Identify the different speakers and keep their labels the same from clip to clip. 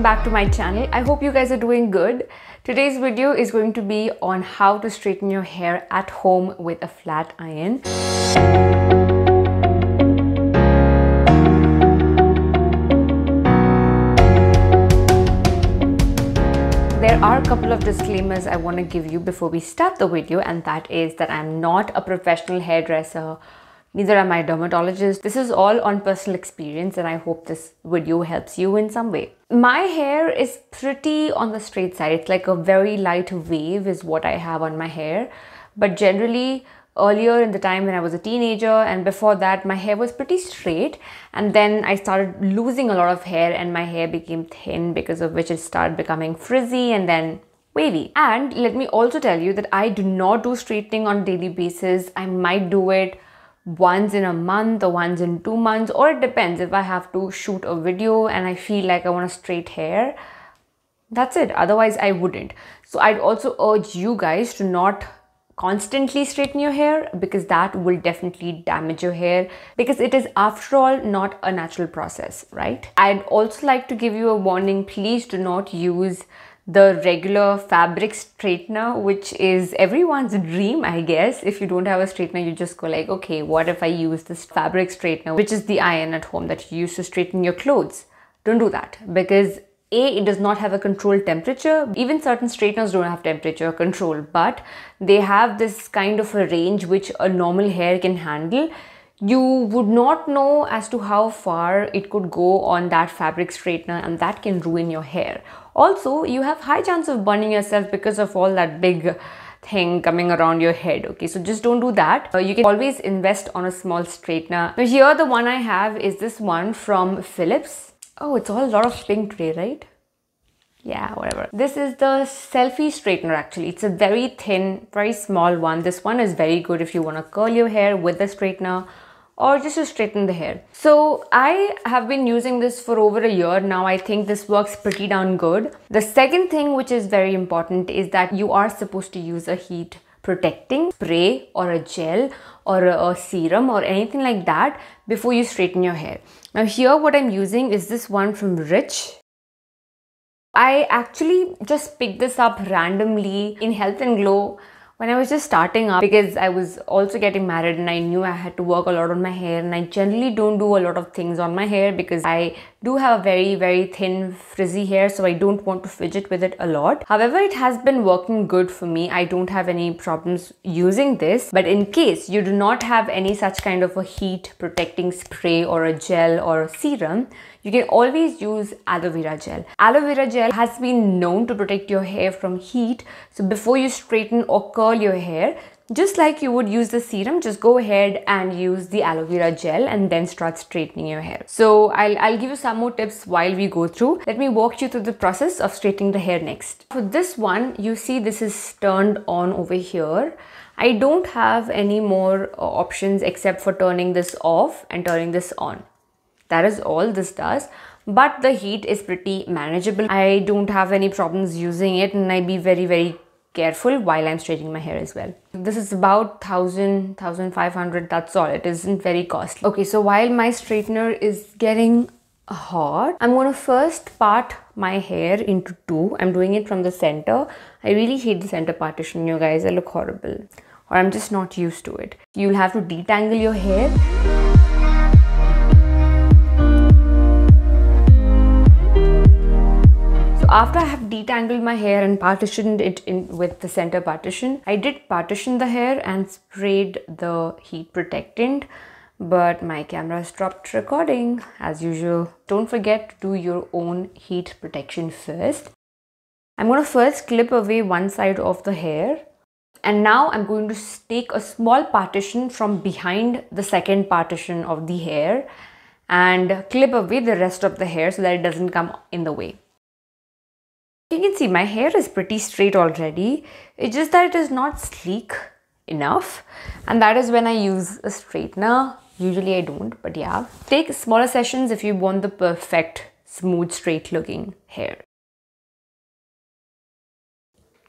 Speaker 1: welcome back to my channel i hope you guys are doing good today's video is going to be on how to straighten your hair at home with a flat iron There are a couple of disclaimers I want to give you before we start the video and that is that I'm not a professional hairdresser Neither am I a dermatologist. This is all on personal experience and I hope this video helps you in some way. My hair is pretty on the straight side. It's like a very light wave is what I have on my hair. But generally, earlier in the time when I was a teenager and before that my hair was pretty straight and then I started losing a lot of hair and my hair became thin because of which it started becoming frizzy and then wavy. And let me also tell you that I do not do straightening on daily basis. I might do it once in a month or once in two months or it depends if I have to shoot a video and I feel like I want a straight hair that's it otherwise I wouldn't so I'd also urge you guys to not constantly straighten your hair because that will definitely damage your hair because it is after all not a natural process right I'd also like to give you a warning please do not use the regular fabric straightener, which is everyone's dream, I guess. If you don't have a straightener, you just go like, okay, what if I use this fabric straightener, which is the iron at home that you use to straighten your clothes? Don't do that because a, it does not have a controlled temperature. Even certain straighteners don't have temperature control, but they have this kind of a range which a normal hair can handle. You would not know as to how far it could go on that fabric straightener and that can ruin your hair. Also, you have high chance of burning yourself because of all that big thing coming around your head okay so just don't do that uh, you can always invest on a small straightener now here the one i have is this one from philips oh it's all a lot of pink today right yeah whatever this is the selfie straightener actually it's a very thin very small one this one is very good if you want to curl your hair with a straightener or just to straighten the hair. So I have been using this for over a year now. I think this works pretty darn good. The second thing which is very important is that you are supposed to use a heat protecting spray or a gel or a, a, serum or anything like that before you straighten your hair. Now here what I'm using is this one from Rich. I actually just picked this up randomly in Health and Glow when I was just starting up because I was also getting married and I knew I had to work a lot on my hair and I generally don't do a lot of things on my hair because I do have a very very thin frizzy hair so I don't want to fidget with it a lot. However, it has been working good for me. I don't have any problems using this but in case you do not have any such kind of a heat protecting spray or a gel or a serum, you can always use aloe vera gel. Aloe vera gel has been known to protect your hair from heat so before you straighten or curl all your hair. Just like you would use the serum, just go ahead and use the aloe vera gel and then start straightening your hair. So I'll, I'll give you some more tips while we go through. Let me walk you through the process of straightening the hair next. For this one, you see this is turned on over here. I don't have any more uh, options except for turning this off and turning this on. That is all this does but the heat is pretty manageable. I don't have any problems using it and I be very very careful while I'm straightening my hair as well. This is about 1000, 1500, that's all. It isn't very costly. Okay, so while my straightener is getting hot, I'm gonna first part my hair into two. I'm doing it from the center. I really hate the center partition, you guys. I look horrible. Or I'm just not used to it. You'll have to detangle your hair. after I have detangled my hair and partitioned it in with the center partition, I did partition the hair and sprayed the heat protectant but my camera stopped recording as usual. Don't forget to do your own heat protection first. I'm going to first clip away one side of the hair and now I'm going to take a small partition from behind the second partition of the hair and clip away the rest of the hair so that it doesn't come in the way. You can see my hair is pretty straight already. It's just that it is not sleek enough. And that is when I use a straightener. Usually I don't, but yeah. Take smaller sessions if you want the perfect, smooth, straight looking hair.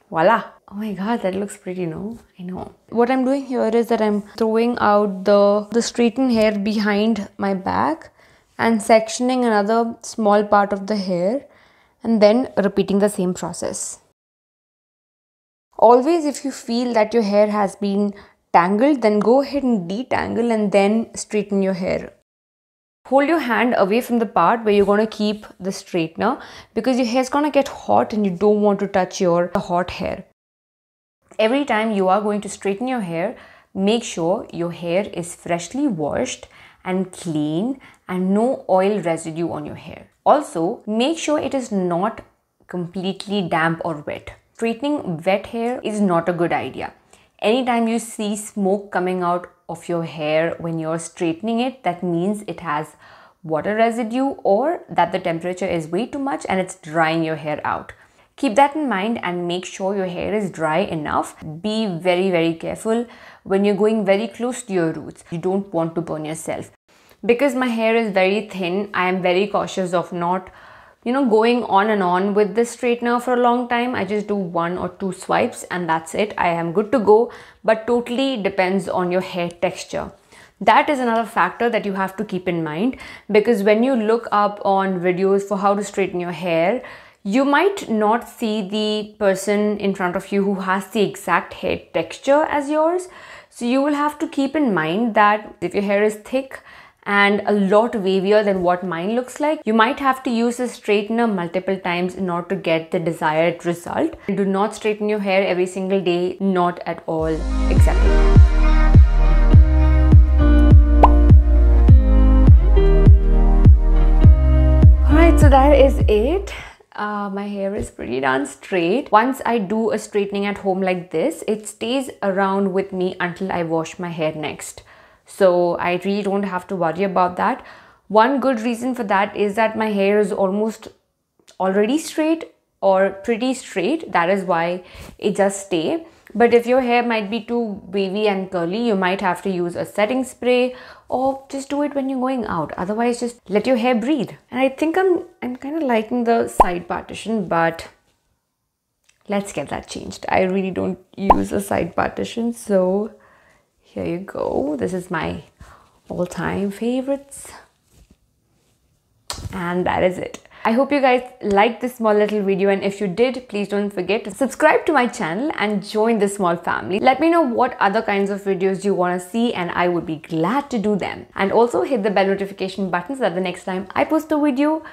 Speaker 1: Voila. Oh my god, that looks pretty, no? I know. What I'm doing here is that I'm throwing out the, the straightened hair behind my back and sectioning another small part of the hair and then repeating the same process. Always, if you feel that your hair has been tangled, then go ahead and detangle and then straighten your hair. Hold your hand away from the part where you're going to keep the straightener because your hair is going to get hot and you don't want to touch your hot hair. Every time you are going to straighten your hair, make sure your hair is freshly washed and clean and no oil residue on your hair. Also, make sure it is not completely damp or wet. Straightening wet hair is not a good idea. Anytime you see smoke coming out of your hair when you're straightening it, that means it has water residue or that the temperature is way too much and it's drying your hair out. Keep that in mind and make sure your hair is dry enough. Be very, very careful when you're going very close to your roots. You don't want to burn yourself. Because my hair is very thin, I am very cautious of not you know going on and on with this straightener for a long time i just do one or two swipes and that's it i am good to go but totally depends on your hair texture that is another factor that you have to keep in mind because when you look up on videos for how to straighten your hair you might not see the person in front of you who has the exact hair texture as yours. So you will have to keep in mind that if your hair is thick and a lot wavier than what mine looks like, you might have to use a straightener multiple times in order to get the desired result. Do not straighten your hair every single day, not at all acceptable. so that is it uh, my hair is pretty darn straight. Once I do a straightening at home like this, it stays around with me until I wash my hair next. So I really don't have to worry about that. One good reason for that is that my hair is almost already straight or pretty straight. That is why it just stay. But if your hair might be too wavy and curly, you might have to use a setting spray or just do it when you're going out. Otherwise, just let your hair breathe. And I think I'm, I'm kind of liking the side partition, but let's get that changed. I really don't use a side partition. So here you go. This is my all-time favorites. And that is it. I hope you guys liked this small little video and if you did, please don't forget to subscribe to my channel and join the small family. Let me know what other kinds of videos you want to see and I would be glad to do them. And also hit the bell notification button so that the next time I post a video,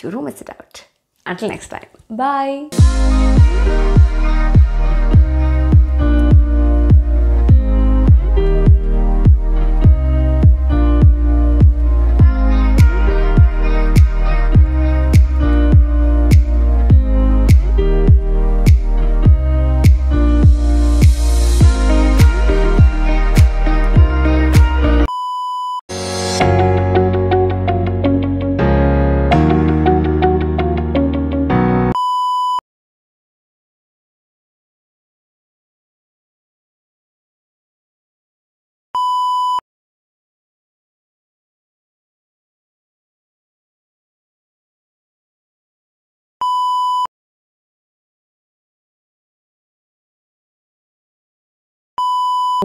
Speaker 1: you don't miss it out. Until next time, bye!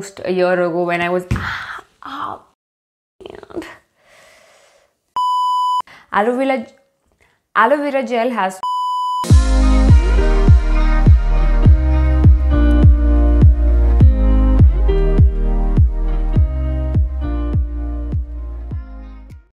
Speaker 1: almost a year ago when I was ah, oh, aloe vera aloe vera gel has